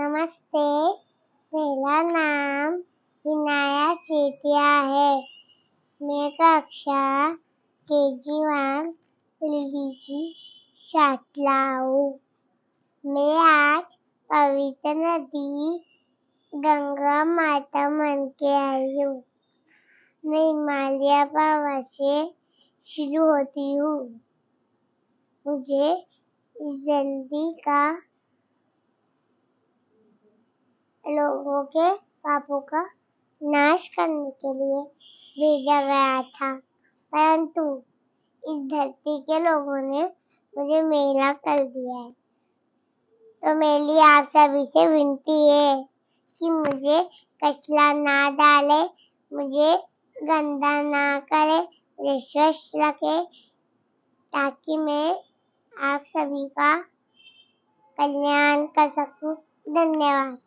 नमस्ते मेरा नाम विनायक सेतिया है मैं कक्षा के जी वन दिल्ली की हूँ मैं आज पवित्र नदी गंगा माता मन के आई हूँ मैं हिमालय पर्वत से शुरू होती हूँ मुझे जल्दी का लोगों के पापों का नाश करने के लिए भेजा गया था परंतु इस धरती के लोगों ने मुझे मेला कर दिया है तो मेरे लिए आप सभी से विनती है कि मुझे कचला ना डाले मुझे गंदा ना करे मुझे स्वच्छ रखे ताकि मैं आप सभी का कल्याण कर सकूं धन्यवाद